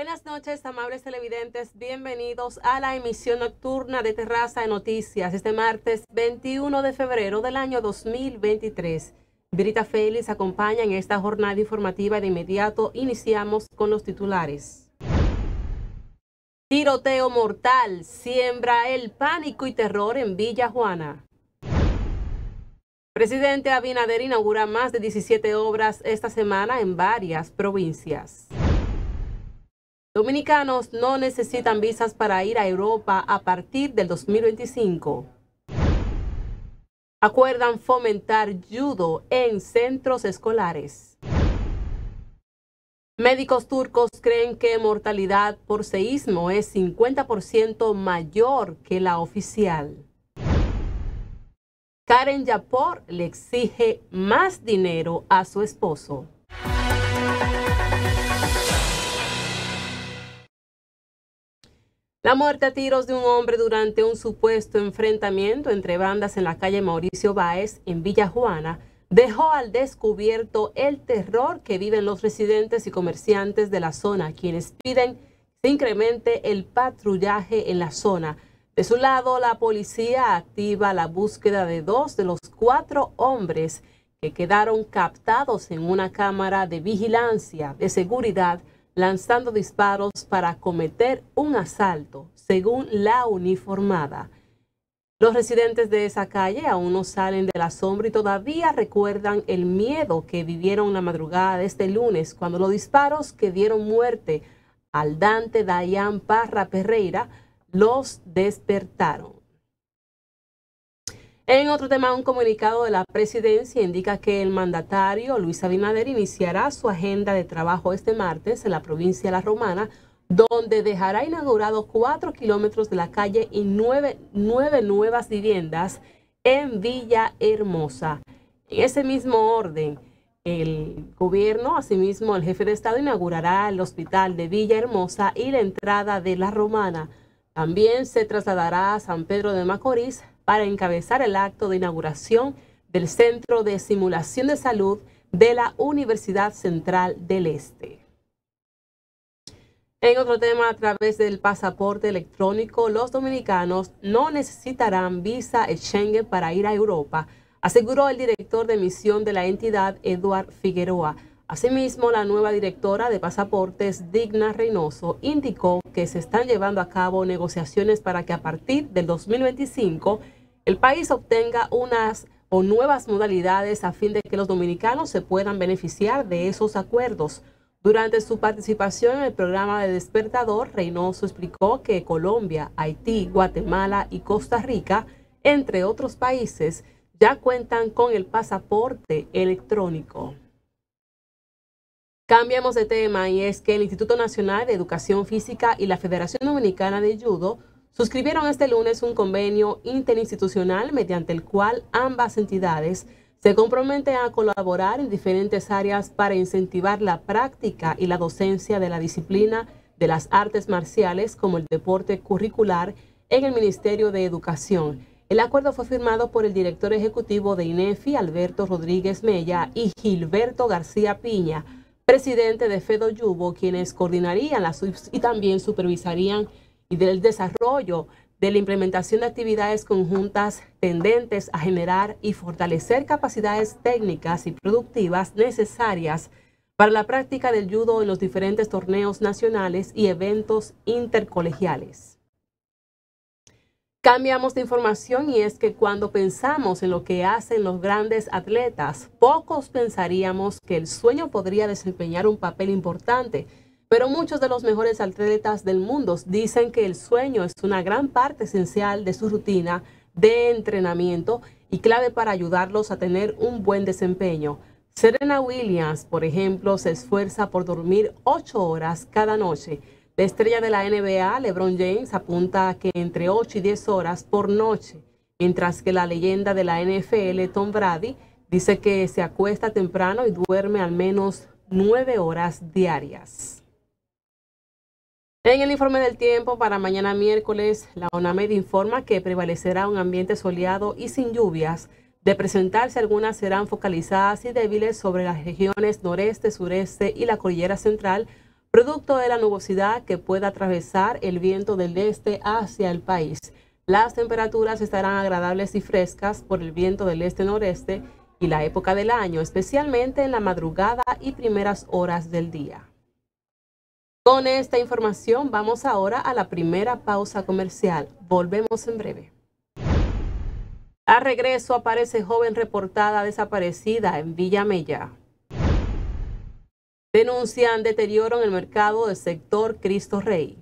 Buenas noches, amables televidentes. Bienvenidos a la emisión nocturna de Terraza de Noticias este martes 21 de febrero del año 2023. Brita Félix acompaña en esta jornada informativa. De inmediato iniciamos con los titulares. Tiroteo mortal siembra el pánico y terror en Villa Juana. Presidente Abinader inaugura más de 17 obras esta semana en varias provincias. Dominicanos no necesitan visas para ir a Europa a partir del 2025. Acuerdan fomentar judo en centros escolares. Médicos turcos creen que mortalidad por seísmo es 50% mayor que la oficial. Karen Yapor le exige más dinero a su esposo. La muerte a tiros de un hombre durante un supuesto enfrentamiento entre bandas en la calle Mauricio Baez, en Villa Juana, dejó al descubierto el terror que viven los residentes y comerciantes de la zona, quienes piden se incremente el patrullaje en la zona. De su lado, la policía activa la búsqueda de dos de los cuatro hombres que quedaron captados en una cámara de vigilancia de seguridad lanzando disparos para cometer un asalto, según la uniformada. Los residentes de esa calle aún no salen de la sombra y todavía recuerdan el miedo que vivieron la madrugada de este lunes cuando los disparos que dieron muerte al Dante Dayan Parra Pereira los despertaron. En otro tema, un comunicado de la presidencia indica que el mandatario Luis Abinader iniciará su agenda de trabajo este martes en la provincia de La Romana, donde dejará inaugurado cuatro kilómetros de la calle y nueve, nueve nuevas viviendas en Villa Hermosa. En ese mismo orden, el gobierno, asimismo el jefe de Estado, inaugurará el hospital de Villa Hermosa y la entrada de La Romana. También se trasladará a San Pedro de Macorís para encabezar el acto de inauguración del Centro de Simulación de Salud de la Universidad Central del Este. En otro tema, a través del pasaporte electrónico, los dominicanos no necesitarán visa Schengen para ir a Europa, aseguró el director de misión de la entidad, Eduard Figueroa. Asimismo, la nueva directora de pasaportes, Digna Reynoso, indicó que se están llevando a cabo negociaciones para que a partir del 2025 el país obtenga unas o nuevas modalidades a fin de que los dominicanos se puedan beneficiar de esos acuerdos. Durante su participación en el programa de Despertador, Reynoso explicó que Colombia, Haití, Guatemala y Costa Rica, entre otros países, ya cuentan con el pasaporte electrónico. Cambiamos de tema y es que el Instituto Nacional de Educación Física y la Federación Dominicana de Judo suscribieron este lunes un convenio interinstitucional mediante el cual ambas entidades se comprometen a colaborar en diferentes áreas para incentivar la práctica y la docencia de la disciplina de las artes marciales como el deporte curricular en el Ministerio de Educación. El acuerdo fue firmado por el director ejecutivo de INEFI, Alberto Rodríguez Mella, y Gilberto García Piña, presidente de Fedo Yubo, quienes coordinarían y también supervisarían y del desarrollo de la implementación de actividades conjuntas tendentes a generar y fortalecer capacidades técnicas y productivas necesarias para la práctica del judo en los diferentes torneos nacionales y eventos intercolegiales. Cambiamos de información y es que cuando pensamos en lo que hacen los grandes atletas, pocos pensaríamos que el sueño podría desempeñar un papel importante pero muchos de los mejores atletas del mundo dicen que el sueño es una gran parte esencial de su rutina de entrenamiento y clave para ayudarlos a tener un buen desempeño. Serena Williams, por ejemplo, se esfuerza por dormir ocho horas cada noche. La estrella de la NBA, LeBron James, apunta que entre 8 y 10 horas por noche, mientras que la leyenda de la NFL, Tom Brady, dice que se acuesta temprano y duerme al menos 9 horas diarias. En el informe del tiempo para mañana miércoles, la ONAMED informa que prevalecerá un ambiente soleado y sin lluvias. De presentarse, algunas serán focalizadas y débiles sobre las regiones noreste, sureste y la cordillera central, producto de la nubosidad que pueda atravesar el viento del este hacia el país. Las temperaturas estarán agradables y frescas por el viento del este-noreste y la época del año, especialmente en la madrugada y primeras horas del día. Con esta información vamos ahora a la primera pausa comercial. Volvemos en breve. A regreso aparece joven reportada desaparecida en Villa Mella. Denuncian deterioro en el mercado del sector Cristo Rey.